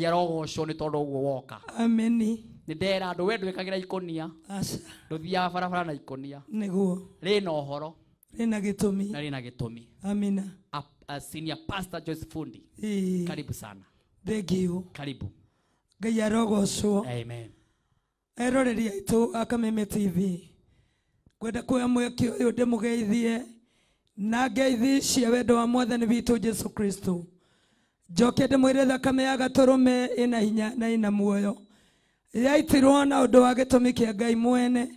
yaro ũcio nĩ woka ndera we na ikũnia nĩguo na ũhoro rĩ na gĩtũmi na na gĩtũmi a, a senior pastor Joyce Fundi e. karibu karibu ngai arogocwo amen eroreri TV ngwenda kuoya mweke na ngeithi cia wendo wa mwathani witå Jesu Kristo njoke ndimwire thakame ya me ina hinya na ina muoyo yaitirwo na undu wa gitumi kia ngai mwene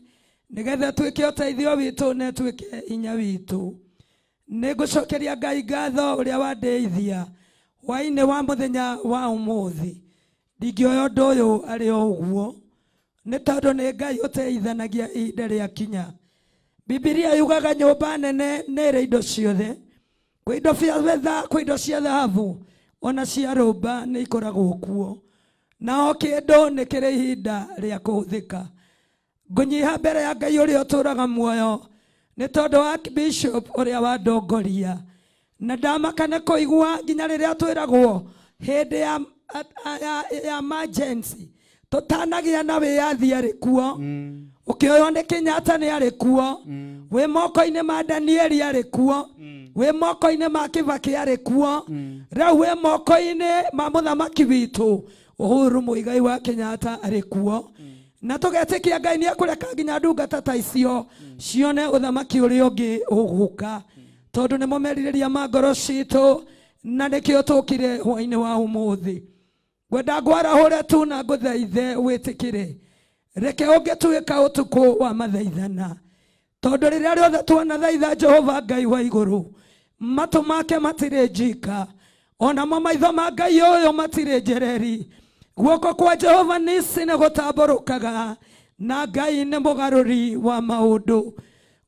nigetha twike uteithio witu ne twike hinya witu ni ngucokeria ngai ngatho uria wandeithia hwainä wa muthenya wa umuthi ndingioya undu uyu ari o uguo nä tondå nä ngai å teithanagia ihinda rä a kinya bibilia yugaga nyå nene nä rä indo ciothe kwä indo bia betha indo cia thahabu ona ciarũmba nĩ ikoragwo kuo na ndå nä kä rä ihinda ka ngå nyiha mbere ya ngai tå raga muoyo nä tondå wa bishop a wandongoria na ndamakane igua nginya rĩrĩa twĩragwo hĩndĩ ya, ya, ya emergency tũtanagia na wĩyathi arĩ kuo mm. ũkĩoywo nĩ kĩnyata nĩ arĩ kuo mm. wĩ moko-inĩ ma danieli arĩ kuo mm wä moko-inä ma kä ba kä arä kuo rä u wä moko-inä ma må thamaki witå å hå rå må igai wa kenyatta arä kuo na tå getä kia ngai nä ekå reka nginya ndungata ta icio cione å thamaki å rä å ngä å gå ka tondå nä mo merirä ria ma ngoro citå na nä kä o tå kire hwainä wa å må thä ngwenda ngwarahå re tu na ngå thaithe wä tä kä re reke å ngä tuä ka å tukå wa mathaithana tondå rä rä a rä othe tuona thaitha jehova ngai wa igå rå matå make matirä njika onamo maitho ma ngai å yå matirä njereri guoko kwa jehova nä ici nä gå tambå rå kaga na ngai nä må garå ri wa maå ndå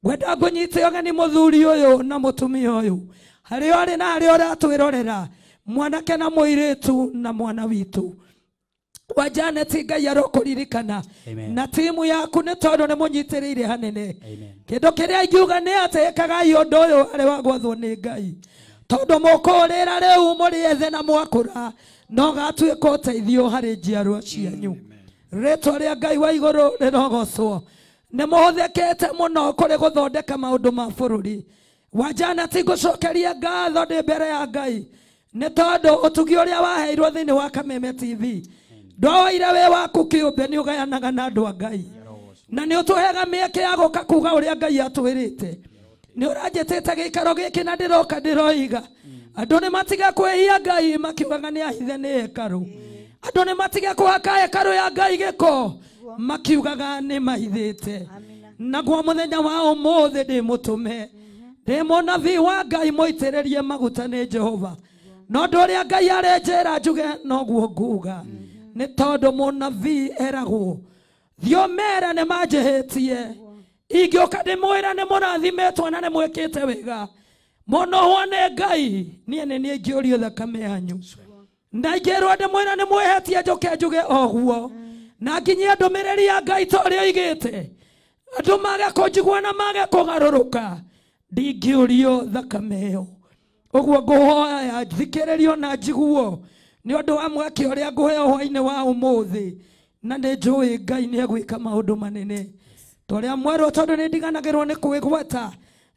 ngwenda ngå nyitä ogeni må thuri å yå na må tumia å yå harä a arä na harä å ratwä rorera mwanake na må irä tu na mwana witå kwa ya ngai lirikana na timu yaku nä tondå nä må nyitä rä hanene kä ndå kä rä a ingiuga nä atäkagai å ndå å yå arä wa gwathwo nä ngai tondå må kå rä ra rä u må rä ethe na mwakå ra no gatuä ka å teithio harä cianyu rä twa ngai wa igoro rå rä rogocwo nä må hå thä kä te må no kå rä gå thondeka maå ndå ma bå rå ri wanjanati ngå ngatho ndä mbere ya ngai nä tondå å tugi å waheirwo thä wa kameme tv ndwawaira we waku nä å gayanaga na andå a ngai na nĩ ũtũheaga mĩeke ya gũka kuga ũrĩa ngai atwĩrĩte nĩ ũranjĩtĩte gĩikaro gĩkĩ na ndĩroka ndĩroiga andũ nĩ matiga kwĩhia ngai makiugaga nĩ ahithe nä hekarũ andũ nĩ matiga kũhaka hekarũ ya ngai ko makiugaga mahithä te naguo mũthenya wa ũmũthĩ ndĩ mũtũme ndĩ mũnabii wa ngai rie maguta nä jehova no ndå a ngai arenjĩra njuge noguo nguga mm nä tondå må nabii eragwo thio mera nä manjä tie ingä å ka ndä mwä ra nä må na nä mwä te wega mono hwane ngai niä nä niä ingä å rio thakame yanyu na ingä rwo ndä mwä ra nä mwähetie njå oguo na nginyia ndå mä rä ri ya ngai ta rä a oigä te andå mage kå njigua na mage kå garå rå ka ndingä å rio thakame ä yo å guo ngå hoya thikä rä rio na njiguo nä å ndå wa mwaki å rä a ngå heo hwainä wa å må thä na nä njå ä ngai nä egwä ka maå ndå manene tå rä a mwerwo tondå nä ndiganagä rwo nä kwä gweta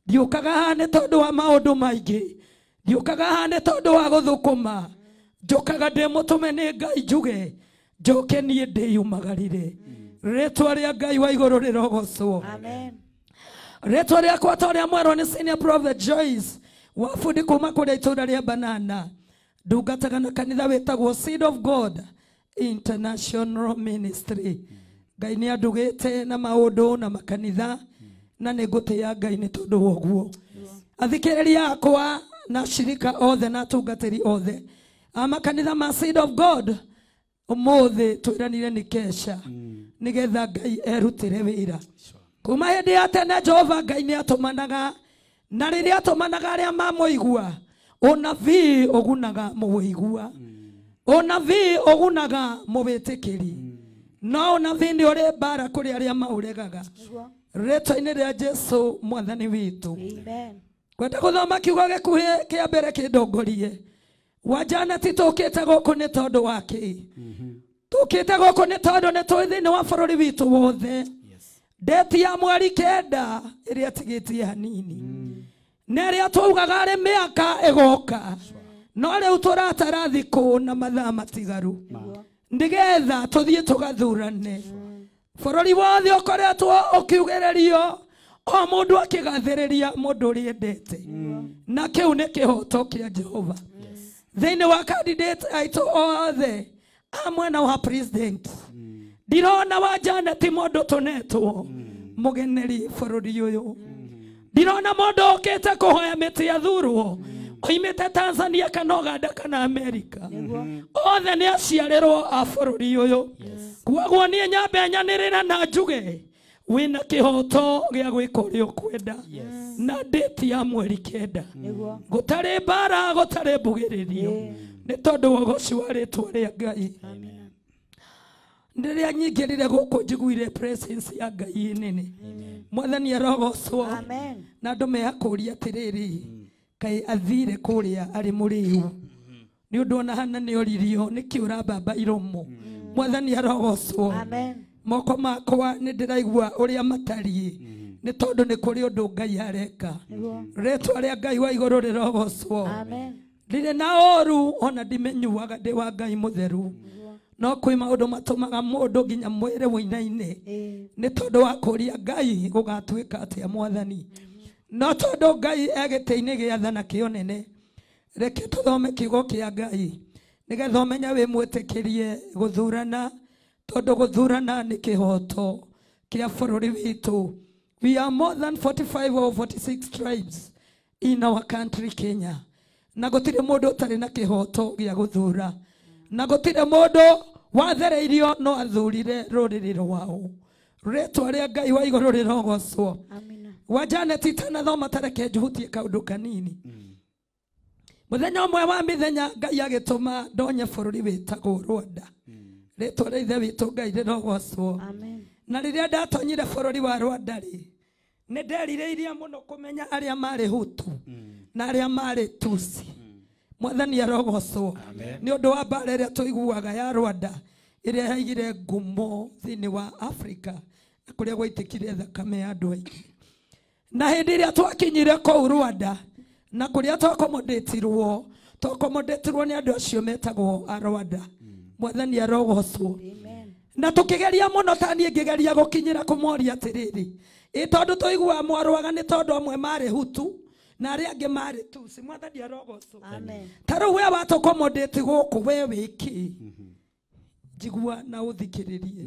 ndiå kaga haha nä tondå wa maå ndå maingä ndiå kaga haha tondå wa gå thå kå ma njå kaga ndä må tå me nä ngai njuge njoke niä ndä yumagarire rĩtwa rĩa ngai wa igũrũ rĩrogocwo rĩtwa rĩakwa ta ũrĩa mwerwo nĩ senior prophet joyce wabundi kuma kũrĩa itũũra rĩa banana ndungataga na kanitha witagwo Seed of God International Ministry ngai ni andugä na maå na makanitha na nä ngå ya ngai ni tondå woguo athikä rä akwa na shirika othe na atungatä ri othe amakanitha ma Seed of God må thä ni kesha nigetha getha ngai erutä re wä ra kuma hä ndä ya tene jehova ngai nä atå na rä rä atå managa unabii ugunaga muwigua unabii ugunaga muwitikiri mm. no unabii ni uri mbara kuri aria mauregaga rĩtwa-inĩ rĩa jesu mwathani amen ngwenda gũthoma kiugo gĩkuhĩ kĩa mbere kĩndongorie wanjanati tũũkĩte gũkũ nĩ tondũ wa kĩĩ mm-hmm. tũũkĩte gũkũ nĩ tondũ nĩ tũĩ thĩinĩ wa bũrũri witu wothe ndeti ya mweri kenda ĩrĩa ĩtigĩtie hanini mm nä rä a twaugaga rä mä aka ä goka no rä u tå ratara thikå na mathaa matigaru nä getha tå thiä tå gathurane bå rå ri wothe å koretwo å kiugä rä rio o må ndå akä gathä rä ria må ndå å rä endete na kä u nä kä hoto kä a jehova thä inä wa kandidate aitå othe amwe na wa president ndirona wa janeti må ndå tå netwo må generi bå rå ri å yå ndirona mundu ukite kuhoya miti yathurwo oimite tanzania kana uganda kana amerika othe ni aciarirwo a bururi uyu kwoguo nie nyambe nyanirira na njuge wina kihoto gia gwika uria ukwenda na ndeti ya mweri kenda gutari mbara gutari mbugiririo ni tondu wogoci waritwo ria ngai rä rä a nyingä rä re gå kå ya ngai nene mwathani arogocwo na andå mehakå ria atä rä rä kaä athire kå rä a arä må rä u nä å mm-hmm. ndå ona hana nä oririo nä kä å ra mbamba iromo mm-hmm. mwathani arogocwo moko makwa nä ndä raigua å rä a matariä mm-hmm. nä tondå nä kå rä å ndå ngai areka rĩtwa rä a ngai wa igå rå rä rogocwo ndirä na å ru ona ndimenyuaga ndä wa ngai må theru mm -hmm no kwä maå ndå matåmaga må ndå nginya mwä rä wå-inainä nä tondå wa kå ria ngai gå gatuä ka atä a mwathani no tondå ngai egä tä-inä gä athana kä onene reke tå thome kä ugo kä a ngai nä getha å menya wä mwä tä kä rie gå thurana tondå gå thurana nä kä hoto kä a bå rå ri witå we are more than 45 or 46 tribes in our country kenya na gå tirä må ndå å tarä na kä hoto gä a gå thura na gutire mundu wathereirio no athurire ruriri rwao ritwa ria ngai wa iguru rirogocwo wa janet itanathoma tareke njuhutie kaundu kanini muthenya umwe wa mithenya ngai agituma ndonye bururi witagwo rwanda ritwa ria ithe witu ngai rirogocwo na riria ndatonyire bururi wa rwanda ri ni ndeririirie muno kumenya aria mari hutu na aria mari tusi mm mwathani arogocwo nä å ndå wa mbara ä rä a ya rwanda ä rä a yaigire ngumo thä inä wa afrika na kå rä a gwaitä kire thakame ya andå aingä na hä ndä ä rä a twakinyire kåu rwanda na kå rä a twakomondätirwo twakomondätirwo nä andå acio metagwo a rwanda mwathani arogocwo na tå kä geria må no tani ngä geria gå kinyä ra kå moria atä rä rä ä tondå tå iguaga mwarwaga nä tondå amwe marä hutu na arä angä marä tuci mwathani arogocwo ta rä u we watåkomondä ti gå kå we wä kä njigua na å thikä rä rie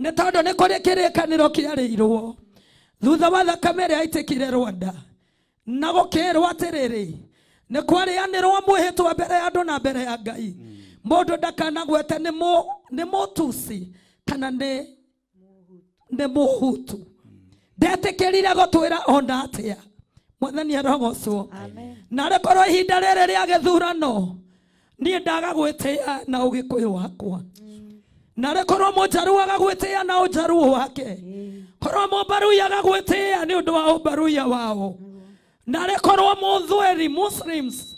nä tondå nä kå rä kä rä kanä ro kä arä irwo thutha wa thakame rä aitä kire rwanda na gå kä rwo atä rä rä nä kwarä anä rwo mwä hä twa mbere ya andå na mbere ya ngai må ndå ndakanagwete nä må tuci kana nä må hutu ndetä kä rire gå twä ra ona atä a mwathani arogocwo na rä korwo ihinda rä rä rä a gä thurano niä ndaga gwä tä na å gä wakwa mm. na rä mm. korwo må njaruo agagwä na å wake korwo må mbaruia agagwä tä a nä å ndå wa å mbaruia wao na rä korwo må thweri muslims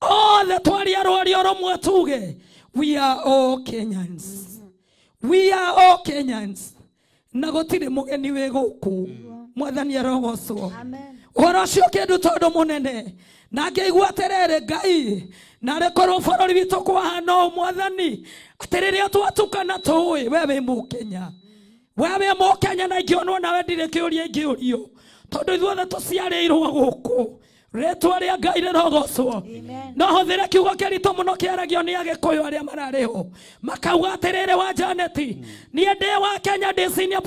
othe twariarwari å rå tuge we are all kenyans mm. we are all kenyans na gå tirä må geni wä gå kå arogocwo Amen horo cio kä ndå tondå må nene na ngä igua atä ngai narä korwo bå rå ri witå kwahana å mwathani atä rä rä a twatukana tåä we wä må kenya we wä må kenya na ingä onwo nawe ndirä kä å ria ingä å rio tondå ithuothe tå ciarä irwo gå kå rätwa rä a ngai rä rogocwo no hå thä re kiugo kä ritå må no kä aragio nä agä kå yå arä a mararä ho makauga atä rä rä wa janeti niä ndä wa kenya ndä cinia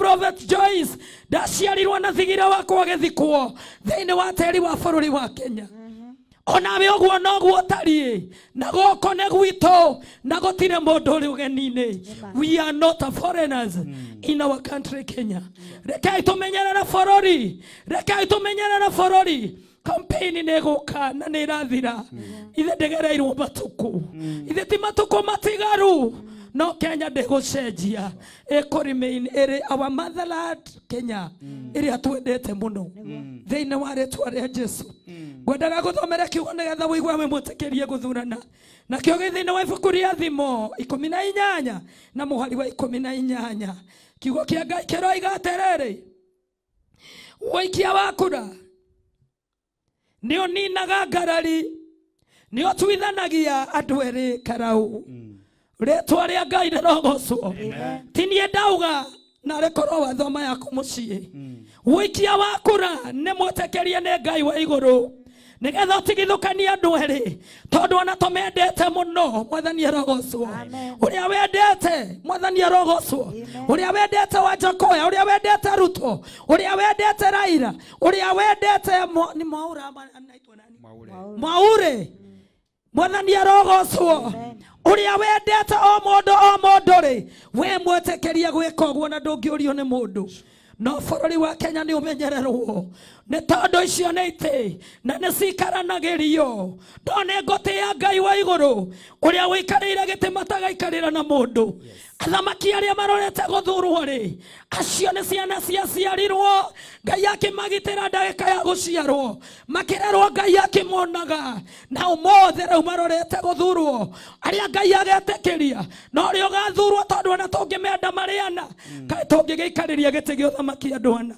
joyce ndaciarirwo na thigire wakwa gä thikwo thä inä wa teri wa bå rå ri wa kenya mm-hmm. onawe å guo noguo å tariä na gåkå nä gwitå na gå tirä må ndå rä å geninä we are not foreigners mm. in our country kenya rekei tå menyerere bå rå ri rekei tå menyerere bå rå ri kampeni neguka na nirathira ithe ndegereirwo matuku ithe ti matuku matigaru no kenya ndigucenjia ikurimain iri our motherland kenya iria twendete muno thiini wa ritwa ria jesu ngwendaga guthomera kiugo nigetha wiigua wi mwitikirie guthurana nakio gi thiini wa ibuku ria thimo ikumi na inyanya na muhari wa ikumi na inyanya kiugo kia ngai kiroiga atiriri waikia wa kura nä å ninaga ngarari nä å tuithanagia andå erä karau mm. rä twa rä a ngai rä rogocwo tiniä ndauga rä korwo wathoma yaku må ciä mm. wä ikia wakå ra nä mwetekerie nä ngai wa igå rå nä getha å tigithåkanie andå erä tondå ona tå mendete må no mwathani arogocwo å rä a wendete mwathani arogocwo å rä a wendete wa jakoya å rä a wendete ruto å rä a wendete raira å rä a wendete mwaure mwathani arogocwo uria wendete o mundu o mundu ri we mwetekerie gwika uguo na ndungĩũrio nĩ mũndũ no bũrũri wa kenya nĩ ũmenyererwo nä tondå icio nä itä na nä cikaranagä rio to nä ngå tä ya ngai wa igå rå å rä a wä ikarä ire gä tä matagaikarä ra na må ndå athamaki arä a marorete gå thurwo rä acio nä ciana ciaciarirwo ngai akä magitä ra ndagä ka ya gå ciarwo makä rerwo ngai akä monaga na mothe rä u marorete gå thurwo arä a ngai agetä ria na rä a å gathurwo tondå ona tå ngä menda marä ana kaä tå ngä gä ikarä ria gä tä gä å thamaki andå ana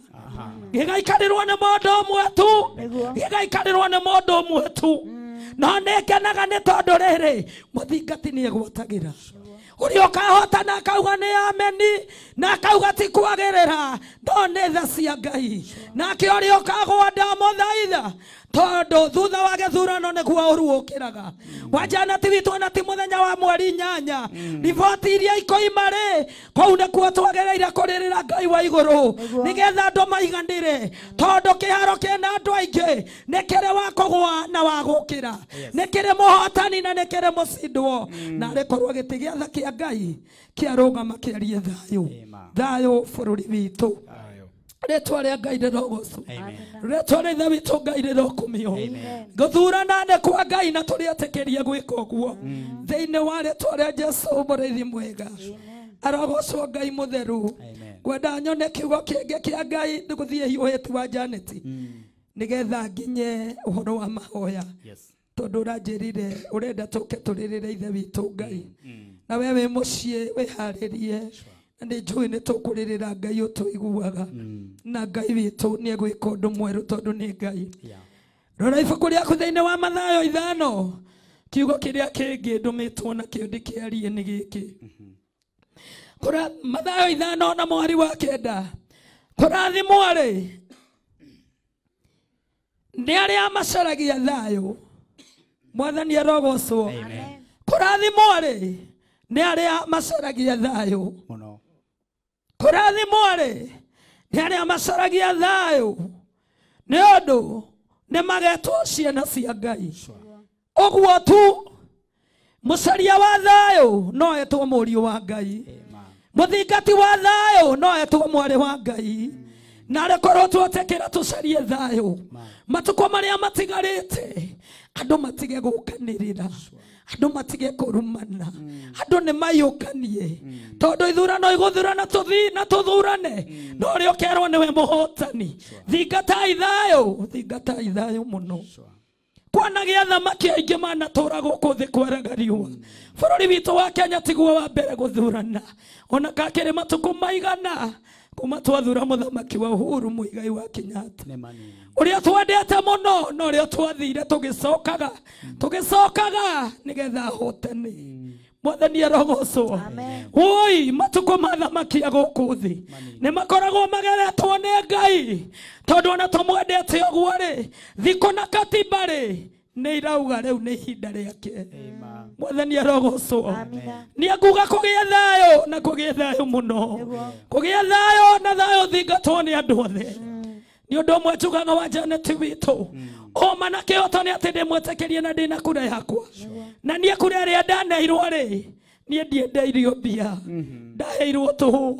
gigaikarä nä må ndå å mwe tu gigaikarä nä må ndå å mwe tu mm. no nä ngenaga nä tondå rä rä må thingati nä egwatagä ra å kahota na akauga nä ameni na akauga ti ra no nä tha cia ngai nake uria må thaitha tondå thutha wa gethurano niguo uruukiraga wanjana tigitwo na ti thenya wa mweri nyanya riboti iria ikoimari kau nikuo twagereire kuririra ngai wa iguru nigetha haro kä tondu kiharo aingä nä kä rä wa kugwa na wa gukira må hotani na må cindwo mm. na arikorwo atha kä a ngai thayå thayå thayo thayo ri witå rätwa rä a ngai rä rogocwo rätwa rä ithe witå ngai rä rokumio gå thurana nä kwa ngai na tå rä atä kä rie gwä ka å guo mm. wa rätwa rä jesu må rä mwega aragocwo ngai må theru ngwenda nyone kä ugo kä ngä kä a ngai nä gå thiä hiå wa janeti mm. nä getha nginye å wa mahoya tondå å ranjä rire å renda tå ke tå ithe witå ngai mm. na we wä må ciä wä sure nä njå nä tå kå rä rä ra ngai å tå iguaga mm. na ngai witå nä egwä ka å ndå mwerå tondå nä ngai rora ibuku thä inä wa mathayo ithano kiugo kĩrĩa kĩngĩ ndũmĩtwo na kĩũndĩ kĩarie nĩ gĩkĩ mm-hmm. kũra mathayo ithano na mwari wa kenda kũrathimwo rĩ nĩ arĩa macaragia thayũ mwathani arogocwo kũrathimwo rĩ nĩ arĩa macaragia thayå kurathimware nä arä macaragia thayå nä å ndå nä magetwo ciana cia ngai å guo tu mucaria wa thayo no etwo muriu wa ngai muthingati wa thayo no etwo mwari wa ngai narä korwo twatekera tucarie thayo matukå marä a matigarä te andå matige gå kanä rä ra andå matige kå rumana mm. andå nä mayåkanie mm. tondå ithurano igå thurana tå na tå thurane mm. no rä å kerwo nä we må hotani thingata ithayå thingata ithayå må no kwanagä athamaki aingä manatåra gå kå thä kwaraga riå bå rå ri witå wa kenya tiguo wa mbere gå thurana ona kakä rä matukå maigana kuma twathura muthamaki wa uhuru muigai wa kinyatta uria twendete muno na uria twathire tugicokaga tugicokaga nigetha hotani mm. mwathani arogocwo woi matuko ma thamaki a gũkũ thi nĩ makoragwo mageretwo nĩ ngai tondũ ona tũmwendete ũguo rĩ thikũ na katiba rĩ nä irauga rä u nä ihinda rä ake mwathani arogocwo nä akuga kå gä a thayå na kå gä a thayå må no kå gä a thayå na thayå thingatwo nä andå othe nä mm. å ndå å mwe njugano wa janeti witå oma mm. na kä hoto nä atä ndä mwetekä na ndä na kura yakwa na niä a rä a ndaneirwo rä niä ndiendeirio mbia mhm. ndaheirwo tå hå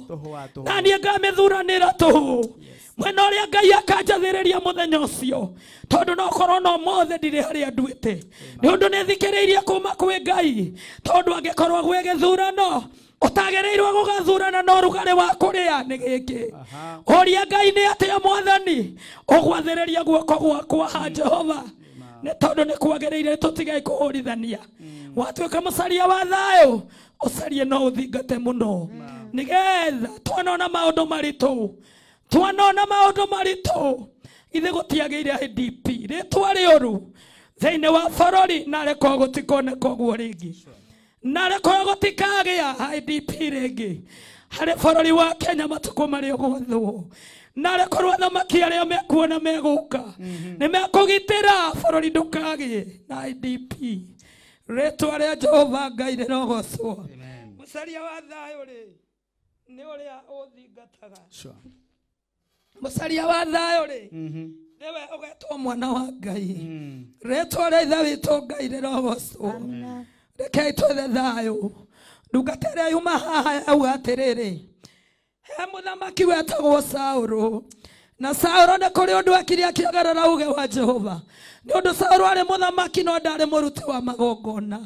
na niä ngamä thuranä ra tå hå mwena uria ngai akanjathiriria muthenya ucio tondu no korwo no mothe ndiri haria nduite ni undu nithikiriirie kuma kwi ngai tondu angikorwo gwe githurano utagereirwo gugathurana no rugari wa kuria ni giki uria ngai ni atia mwathani ugwathiriria guoko gwakwa ha jehova nä tondå nä kwagereire tå tigai kå hå rithania watuä må caria wa thayå å carie no å thingate må no nä getha twanona maå ndå maritå twanona maundu maritu ithe gutiagire IDP ritwa rioru thĩinĩ wa borori nareko gũtikona koguo rĩngĩ nareko gũtikagĩa IDP rĩngĩ harĩ borori wa Kenya matukũ marĩa ũgũthwo narekorwo athamaki arĩa mekuona megũka mhm. nĩ mekũgitĩra borori ndũkagĩe na IDP rĩtwa rĩa Jehova Ngai rĩrogocwo mũcaria wa thayũ rĩ nĩ ũrĩa sure mucaria wa thayo rä mm-hmm. niwe ugetwo mwana wa ngai mm. rätwa rä ithe witå ngai rä rogocwo rekei twethe thayå ndungata ä rä yuma haha auga atä rä rä he må thamaki wetagwo saå na saũlũ nĩ kũrĩ ũndũ akiri akĩagarara uge wa jehova nĩ ũndũ saũlũ arĩ mũthamaki no ndarĩ mũruti wa magongona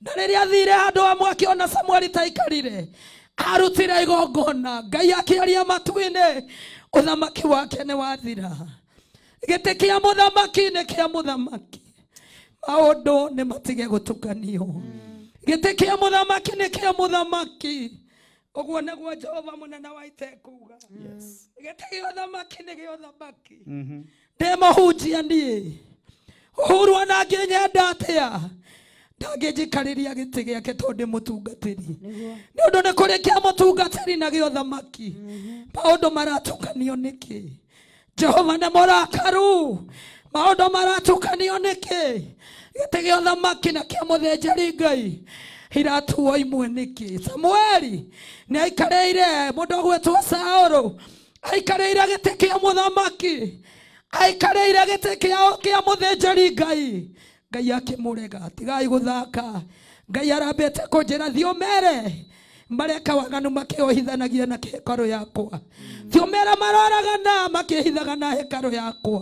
na rĩrĩa athire handũ hamwe akĩona samueli taikarire arutire igongona ngai akĩaria matu-inĩ uthamaki wake nä wathira gä tä kä a må thamaki nä kä a må thamaki maå nä matige gå tukanio gä tä kä a må thamaki nä kä a må thamaki å guo nä jehova må nene wa itekuga gä tä gä å thamaki nä gä å thamaki ndä må na ngä nyenda a ndangĩnjikarĩria gĩtĩ gĩake tondũ ndĩ mũtungatĩri nĩ ũndũ nĩ kũrĩ kĩa mũtungatĩri na gĩa ũthamaki mm-hmm. maũndũ maratukanio niki jehova nĩ mũrakaru maũndũ maratukanio nĩkĩ gĩtĩ gĩa thamaki na kĩa mũthĩnjĩri ngai iratuo imwe niki samueli nĩ aikarĩire mũndũ ũgwĩtwo saũrũ aikarĩire gĩtĩ kĩa mũthamaki aikarĩire gĩtĩ kĩa mũthĩnjĩri ngai ngai akimurega tigai guthaka ngai arambite kunjira thio mere mareka waganu makiohithanagia na hikaru yakwa thio mere maroragana makihithaga na hikaru yakwa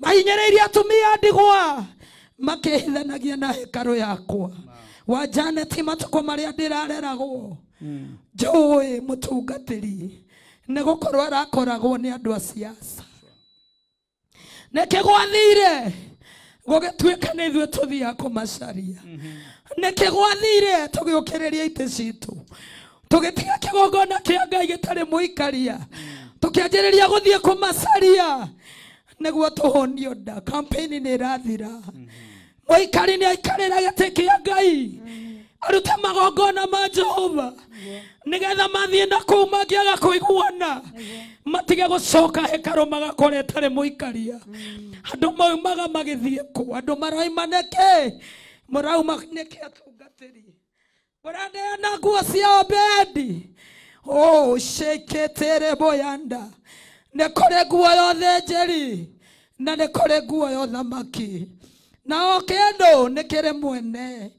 mahinyĩrĩirie atumia ndigwa makĩhithanagia na hĩkarũ yakwa wa janeti matukũ marĩa ndĩrareragwo njũĩ mũtungatĩri nĩ gũkorwo arakoragwo nĩ andũ a ciaca nĩkĩgwathire gwĩka mhm. nĩ ithuĩ tũthiaga kũmacaria nĩkĩ gwathire tũgĩũkĩrĩria itĩ citũ tũgĩtiga kĩgongona kĩa ngai gĩtarĩ mũikaria mhm. tũkĩanjĩrĩria gũthiĩ kũmacaria nĩguo tũhũnio nda kampeni nĩ ĩrathira mhm. mũikari nĩ aikarĩra gĩtĩ kĩa ngai arute magongona ma jehova nigetha mathiä na kå u mangä aga kå iguana matige gå coka hekarå magakora ätarä må ikaria mm. andå maumaga magä thiä kå andå marauma neke må rauma neke atungatä ri må randeana nguo ciao mbendi å cikä tä rä boyanda nä kå rä nguo yothe njeri na nä kå rä nguo yothamaki nao kä ndå nä kä rä mwene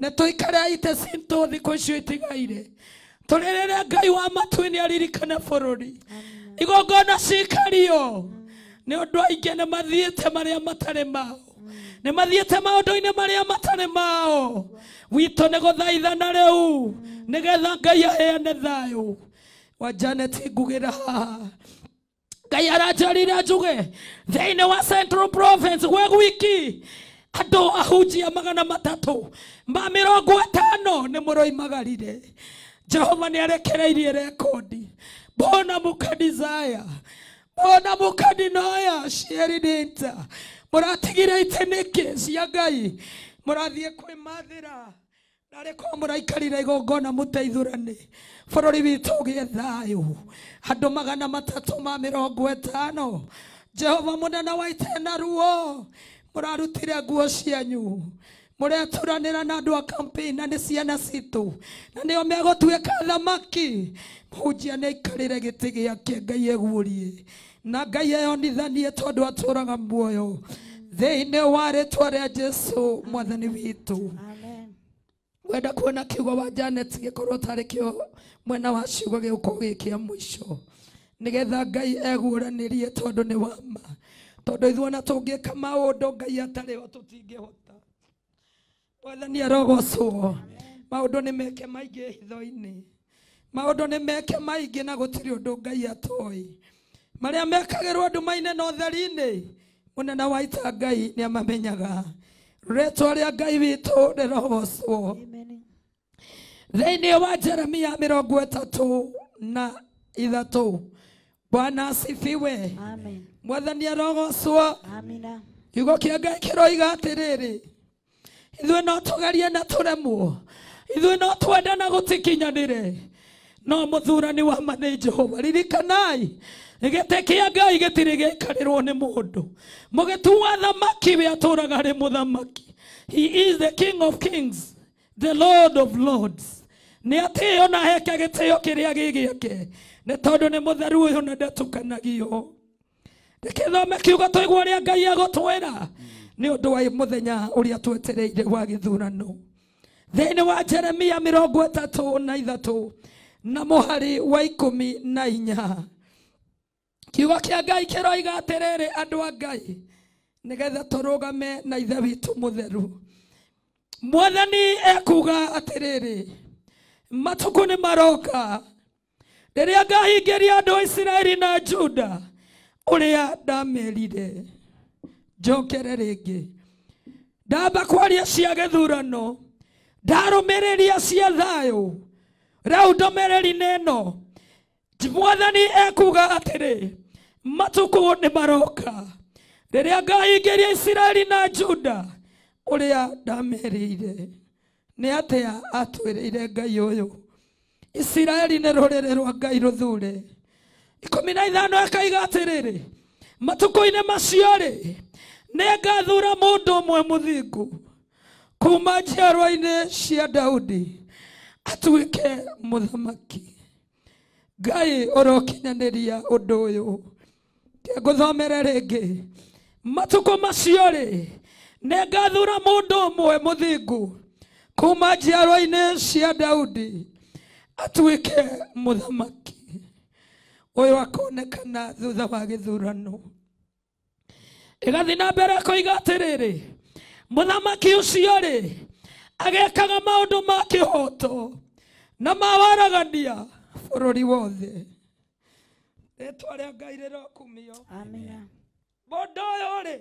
nä tå ikare itecitå thikå icio itigaire tå ngai wa matuä nä aririkane bå rå ri igongona cikario nä å ndå aingä nä mathiä te marä a matarä mao nä mathiä te maå ndå-inä marä a matarä mao witå nä gå thaithana rä u nä getha ngai aheane thayå wajaneti ngugä ra haha ngai aranjarire njuge thä wa central province we gwiki andå ahunjia magana matatå ma mä rongo ätano nä må roimagarire jehova nä arekereirie rekondi mbona må kanithaya mbona må kaninoya cierinita må ratigire itä nä kä cia ngai må rathiä kwä mathä ra narä korwo må raikarire igongona må teithårani bå rå ri witå å gä e thayå andå magana matatå ma mä rongo ätano jehova må nena wa itena ruo urarutire nguo cianyu mureturanira na andu a campaign na ni ciana citu na nio megutuika thamaki muhunjia ni aikarire giti giake ngai eguurie na ngai eyonithanie tondu aturaga muoyo thiini wa ritwa ria jesu mwathani witu wenda kuona kiugo wa janet gikorwo tari kio mwena wa ciugo giukorwo gikia muico nigetha ngai eguuranirie tondu ni wama ngä ka maå ndå ngai atari ho hota mwathani arogocwo ndå ni meke maingä hitho-ini ndå nä meke maingä na å ndå ngai mekagä rwo mekagirwo ndumaine na utheri-ini munene wa ita ngai ni amamenyaga rĩtwa a ngai rogocwo thä inä wa jeremia ä tatå na ithatå bwana asifiwe mwathani arogocwo kiugo kia ngai kiroiga atiriri ithuĩ no tũgerie na tũremwo ithuĩ no twenda na gũtikinyanĩre no mũthurani wa ma jehova ririkanai gĩtĩ kĩa ngai gĩtirĩ gĩikarĩrwo gä mũndũ wa thamaki we atũũraga må mũthamaki he is the king of kings the lord of lords nĩ atĩo na heke gĩtĩo gä gĩ gĩake nä tondå nä må theru å yå nä ndetukanagio ndä kä thome kiugo tå igua rä a ngai agå twä ra nä å ndå wa må thenya å rä a twetereire wa gä thurano thä inä wa jeremia mä rongo ätatå na ithatå na må harä wa ikå na inya kiugo kä a ngai kä roiga atä rä rä andå a ngai nä getha tå rå game na ithe witå må theru mwathani ekuga atä rä rä matukå nä maroka rä a ngahingeria andå a isiraeli na juda å rä a ndamerire njokere rä ngä ndamba kwaria cia gä thurano ndarå mä rä ria cia thayå rä u ndå mä no mwathani ekuga atä matukå nä maroka rä rä a ngahingä isiraeli na juda å rä a ndamerä ire nä atä atwä rä ire ngai å yå isiraeli nä rå rä rä rwa ngai rå thure ikå mi na ithano akaiga atä rä rä matukå-inä macio-rä nä ngathura må ndå å mwe må thingu kuma njiarwa-inä cia daudi ke må thamaki ngai å rokinyanä ria å ndå å yå ngå thomere rä ngä matukå macio-rä nä ngathura må ndå å mwe må thingu kuma njiarwa-inä cia daudi atuĩke mũthamaki ũyũ akonekana thutha wa gĩthurano ĩgathiĩ na mbere koiga atĩrĩrĩ mũthamaki ũcio rĩ agekaga maũndũ ma hoto na mawaragania bũrũri wothe rĩtwa rĩa ngai rĩrokumio mũndũ ũyũ rĩ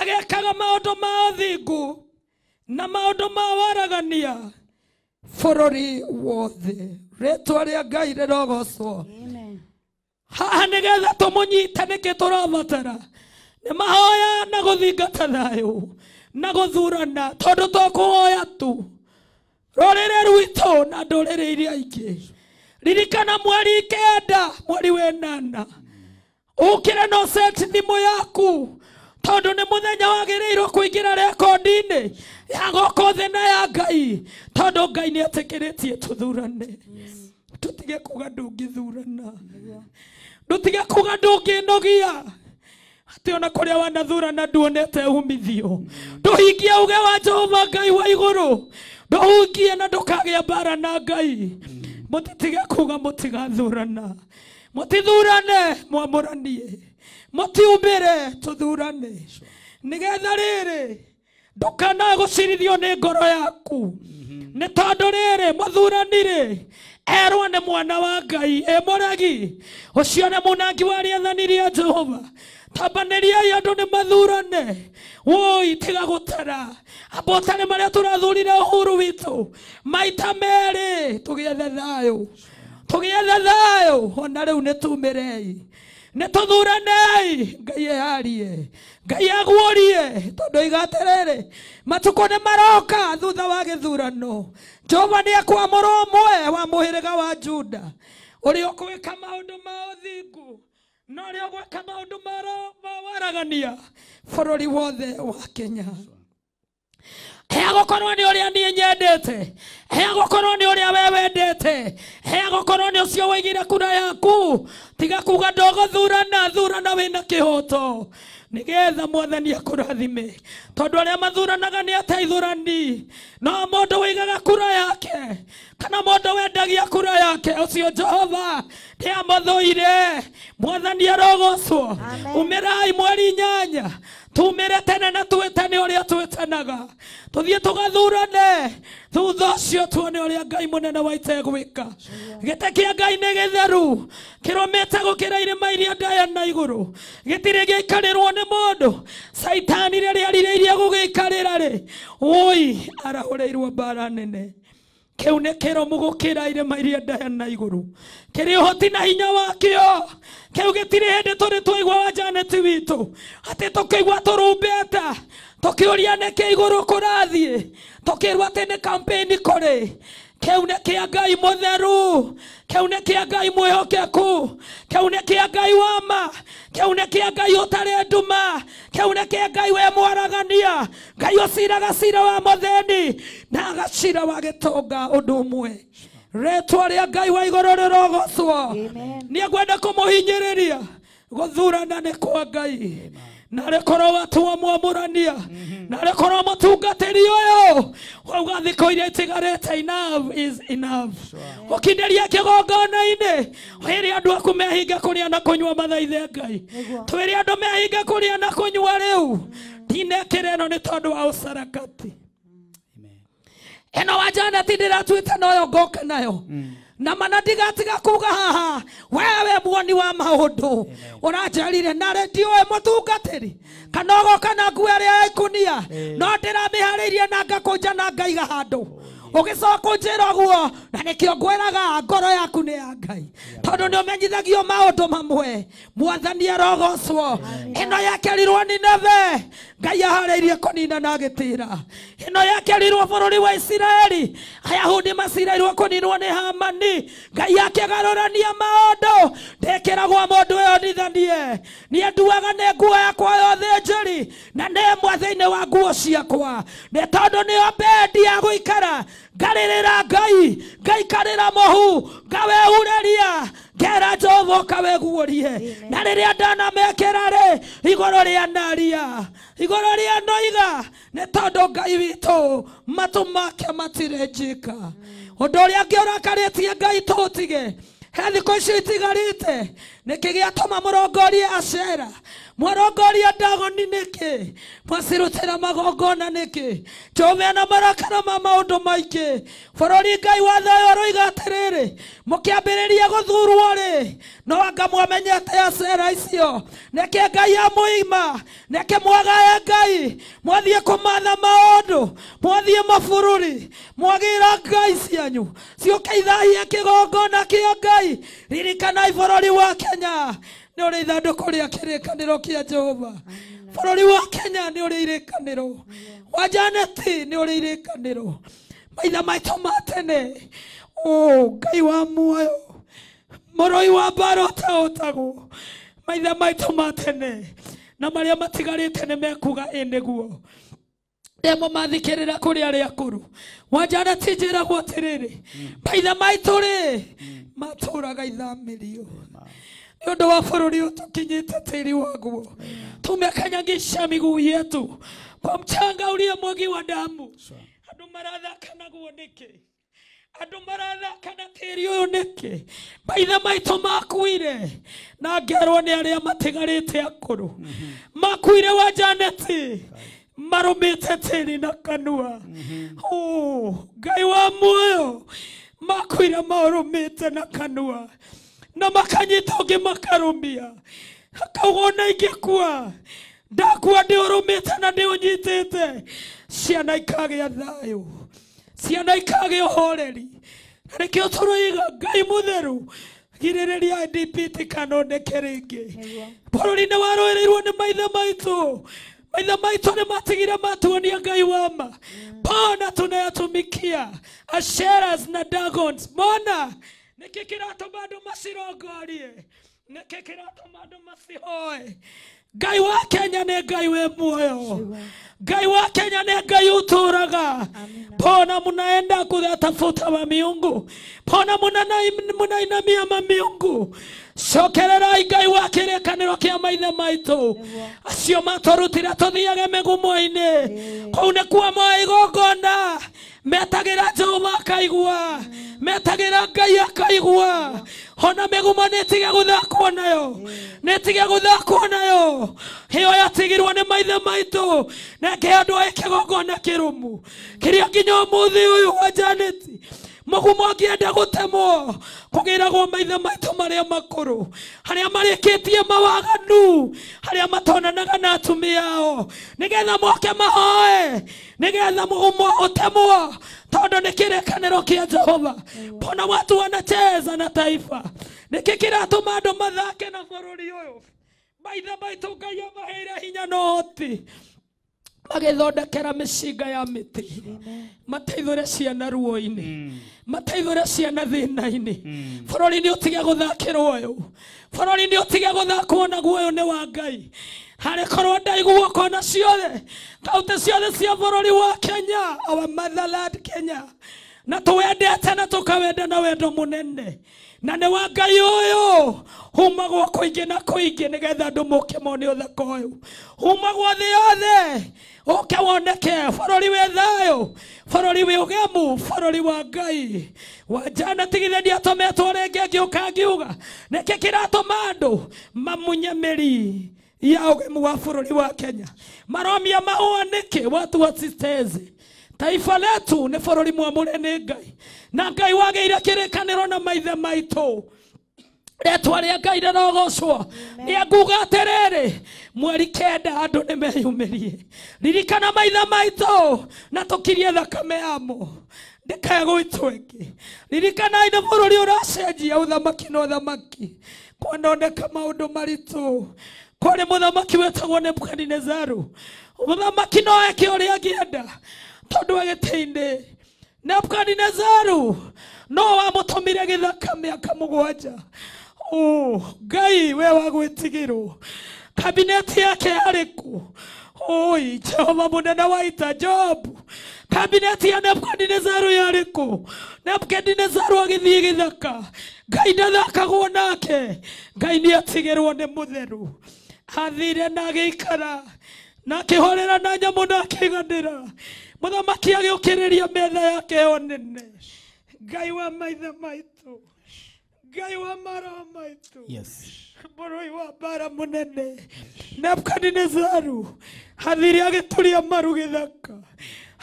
agekaga maũndũ ma thingu na maũndũ ma waragania bururi wothe ritwa ria ngai rirogocwo haha nigetha tumunyite niki turabatara ni mahoya na guthingata thayu na guthurana tondu to kuhoya tu rurire rwitu na ndurire iria ingi ririkana mweri kenda mweri wenana ukire no set thimu yaku tondu ni muthenya wagirirwo kuingira rekodi-ini ya goko thi na ya ngai tondu ngai ni atikiritie tuthurane tutige kuga ndungithurana ndutige kuga ndunginogia atä ona kå rä a wanathurana nduonete umithio ndå hingie uge wa jehova ngai wa igå rå ndå hungie na ndå kagä a mbara na ngai må titige kuga må tigathurana mutithurane mwamuranie mutiumire tuthurane nigetha riri ndukana gucirithio ni ngoro yaku ni tondu riri muthuranire erwo ni mwana wa ngai i muregi ucio ni munangi wa rĩathani rĩa jehova tambanĩriai andũ nĩ mathurane woi tiga gũtara abotane marĩa tũrathurire ũhuru witũ maita merĩ tũgĩethe thayũ tugie na thayo ona riu nitumirei nituthuranei ngai eyarie ngai aguorie tondu iga atiriri matuku ni maroka thutha wa githurano jehova ni akwamura umwe wa muhiriga wa juda uria ugwika maundu ma uthingu na uria ugwika maundu ma waragania bururi wothe wa kenya he gukorwo ni uria nie nyendete he gukorwo ni uria we wendete he gukorwo ni ucio wigire kura yaku tiga kuga ndogo thurana thurana wina kihoto nigetha mwathani akurathime tondu aria mathuranaga ni ateithurani no mundu wigaga kura yake kana mundu wendagia kura yake ucio jehova ndiamuthuire mwathani arogocwo umirai mweri nyanya tumire tene na twitane uria twitanaga tuthie tugathurane thutha ucio tuone uria ngai munene wa itegwika gite kia ngai ni githeru kirumite gukira irima iria ndaya na iguru gitire giikarirwo ni mundu saitani riria ririirie gugiikarira ri ui arahureirwo mbara nene kiu ni kiro mugukira irima iria ndaya na iguru kiri uhoti na hinya wakio kiu gitire hindi turi twaigua wa janeti witu ati tukiigua turumbeta tukiuria niki iguru kurathie tukirwa ati ni kampeni kuri kiu ni kia ngai mutheru kiu ni kia ngai mwihokeku kiu ni kia ngai wama kiu ni kia ngai utari nduma kiu ni kia ngai we mwaragania ngai uciraga cira wa mutheni na agacira wa gitonga undu umwe retwa ria ngai wa iguru rirogocwo ni ngwenda kumuhinyiriria guthurana ni kwa ngai narekorwo watuwa mwamurania mm-hmm. narekorwo mutungatiri uyu wauga thiku iria itigarite enough is enough ukinderia kigongona-ini wire andu aku mehinge kuria na kunywa mathaithe ngai twire andu mehinge kuria na kunywa riu mm. ndinekira ino ni tondu wa usarakati ino mm. wa janeti ndiratuite noyo ngoka nayo mm na mana ndigatiga kuga haha wewe muoni wa maundu uranjerire nare ndiuwe mutungatiri kana ugoka na nguo aria ikunia no ndiramihariirie na ngakunja na ngaiga handu oh, ugicoka njira guo na nikio ngwiraga ngoro yaku ni ya ngai tondu ni umenyithagio maundu mamwe mwathani arogocwo ino yakerirwo nineve ngai ahariirie kunina na agitira ino yakerirwo bururi wa isiraeli ayahudi macireirwo kuninwo ni hamani ngai akigarurania maundu ndikiragwo mundu uyo nithanie nie nduaga ni nguo yakwa yothe njeri na ni mwe thiini wa nguo ciakwa ni tondu ni o mbendi ya guikara garerera ngai ngaikarĩra mũhu ngawehureria ngera jehova kaweguorie na rĩrĩa ndanamekĩra rĩ igũrũ rĩa naria igũrũ rĩa noiga nĩ tondũ ngai witũ matũ make matirĩ njĩka ũndũ ũrĩa angĩ ũrakarĩtie ngai tũtige he thikũ icio itigarĩte niki giatuma murongorie acera mwarongoria dagoni niki mwacirutira magongona niki tjomena marakara ma maundu maingi bururi ngai wa thayo aroiga atiriri mukiambiriria guthurwo ri no anga mwamenyete acera icio niki ngai amuima niki mwagaye ngai mwathie kumatha maundu mwathie mabururi mwagira ngai cianyu ciuke ithahie kigongona kia ngai ririkanai bururi wa kenya kenya nä å rä ithandå kå rä a kä rä kanä kä jehova bå rå wa kenya nä å rä irä kanä ro wa janeti nä å rä irä kanä ro maitha maitå ma tene å ngai wa muoyo må roi wa mbara å tahotagwo maitha maitå ma tene na marä a matigarä te nä mekuga ä nä guo ndemo mathikirira kuri aria akuru wanjara tinjiragwo atiriri hmm. maithe maitå rä hmm. matå raga ithamirio hmm nä å ndå wa bå rå ri å tå kinyä te tĩri waguo tumekanyagisha miguu yetu kwa mchanga uliomwagiwa damu andå marathaka naguo nĩkĩ andå marathaka na tĩri å yå nĩkĩ maithe maitå makuire na ngerwo nä arä a matigarä te akå mm-hmm. makuire wa janeti marå tĩri na kanua mm-hmm. ngai wa muoyo makuire maå na kanua na makanyita ũngĩ makarũmia akauga ona ingĩkua ndakua ndĩ ũrũmĩte na ndĩ ũnyitĩte ciana ikagĩa thayũ ciana ikagĩa ũhoreri na nĩkĩo tũroiga ngai mũtheru girĩrĩria IDP tikanoneke rĩngĩ bũrũri-inĩ warũĩrĩirwo nĩ maithe maitũ maithe maitũ nĩ matigire matuonia ngai wama pona mm. tunayatumikia asheras na dagons mona mm niki kiratũma andå macirongorie niki kiratũma andå macihoe ngai wa kenya nä ngai we muoyo ngai wa kenya nä ngai uturaga pona munaenda kuyatafuta mamiungu pona munainamia mamiungu cokerera ngai wa kirikaniro kia maithe maitu acio maturutire tuthiage migumo-ini kou nikuo moa igongona metagira jehova akaigua metagira ngai akaigua ona migumo nitige guthakwo nayo nitige guthakwo nayo hiyo yatigirwo ni maithe maitu na kihandwo ikigongona kirumu kiria nginya umuthi uyu janeti magumo angĩenda gutemwo kugiragwo maithe maitũ marĩa makũrũ harĩa marĩkĩtie mawaganu harĩa matonanaga na atumia ao nĩgetha moke mahoe nĩgetha mũgumo ũtemwo tondũ nĩ kĩrĩkanĩro kia jehova mbona watu wanacheza na taifa nĩkĩ kĩratũma andũ mathake na bũrũri ũyũ maithe maitũ ngai amaheire hinya na ũhoti magethondekera mishinga ya mĩtĩ mateithũre ciana ruo-inĩ mm. mateithũre ciana thina-ini mm. bũrũri ni utige gũthakĩrwo ũyũ bũrũri ni utige gũthakwo naguo ũyũ ni wa ngai harä korwo ndaiguo kona ciothe kautĩ ciothe cia bũrũri wa kenya our motherland kenya na tũwendete na tũkawenda na wendo mũnene na nä ngai å yå humagwo kå ingä na kå ingä nä getha andå må ke mone å thaka å yå humagwo thä yothe å ke woneke ri wä thayå ri wä å gemu ri wa ngai wanjana tigitheni atå metwo rä ngä ngä å ka ngiuga nä kä kä ratå ma andå mamunye mä ri ya å gemu wa ri wa kenya maromia mahå nä kä watu sistezi taifa letu nä bå rå ri mwamå nä ngai na ngai wagä ire kä rä kanä ro na maithe maitå rĩtwa rĩa ngai rĩrogocwo nä nguga atä rĩrĩ mweri kenda andå nä meyumä ririkana maithe maitå na tå kirie thakame yamo ndikae gå itwo ĩngĩ ririkanai nä bå rå ri å racenjia na uthamaki thamaki kwanondeka maå ndå maritå kwarä må thamaki wetagwo nebukadinezaru må thamaki no eke å rä a tondu agitinde nebukadinezaru no wamutumire githaka miaka mugwanja ngai we wagwitigirwo kabineti yake yarĩ kũ oi jehova munene wa ita jobu kabineti ya nebukadinezaru yarĩ kũ nebukadinezaru agĩthiĩ gĩthaka ngai nathakagwo nake ngai nĩ atigĩrwo nĩ mũtheru athire na ikara na akĩhorera na nyamũ na akĩganĩra muthamaki agiukiriria metha yake yo nene ngai wa maithe maitu ngai wa mara maitu yes mũrũi wa mbara mũnene nebukadinezaru hathiri agĩtũria maru gĩthaka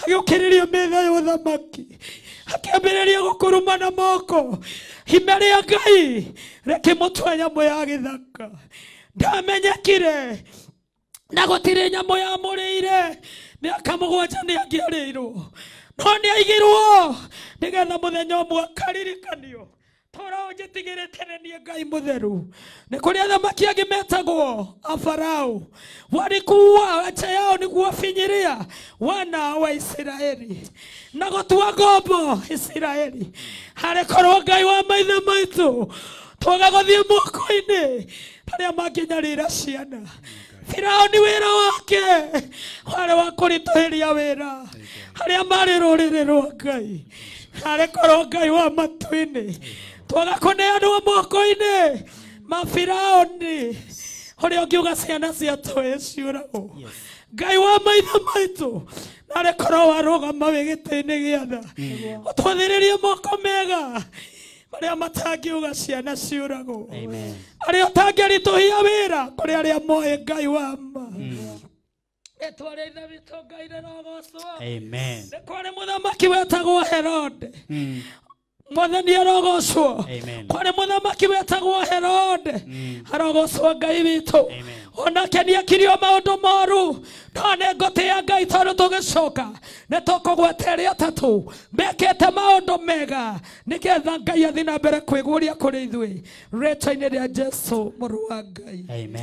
agĩũkĩrĩria metha ya ũthamaki akĩambĩrĩria gũkũruma na moko ime rĩa ngai rĩkĩmũtua nyamũ ya gĩthaka ndamenyekire na gũtirĩ nyamũ yamũrĩire mĩaka mũgwanja nĩ angĩarĩirwo no nĩ aigirwo getha mũthenya ũmwe akaririkanio torao njĩtigĩrĩte nĩ niĩ ngai mũtheru nĩ kũrĩ athamaki angĩ metagwo afarao walikuwa acha yao ni kuwafinyiria wana wa isiraeli na gũtua ngombo isiraeli harĩ korwo ngai wa maithe maitũ twaga gũthiĩ moko-inĩ harĩa mangĩnyarĩra ciana firaoni wira wake wari wa kurituhiria wira aria mari ruriri rwa ngai arä korwo ngai wa matu-inä twagakuneanwo moko-inä ma å rä a å ngiuga ciana ciatå ä e ciåragwo ngai wa maitho maitå narä korwo warå gama wä gä tä-inä gä å rä moko mega aria matangiuga ciana ciuragwo aria utangiarituhia wira kuri aria moe hia wä ra kå rä arä a witå ngai rä rogocwo nä kwarä må thamaki wetagwo herode mm. mwathani arogocwo kwarä må thamaki wetagwo herode mm. arogocwo ngai witå onake nä akirio maå ndå moru no ngåtä ya ngai tondå tå gä coka nä tå kå gweta rä atatå mekä te maå ndå mega nä getha ngai athiä na mbere kwä guå ria kå rä ithuä rä twa-inä rä a jesu må rå wa ngai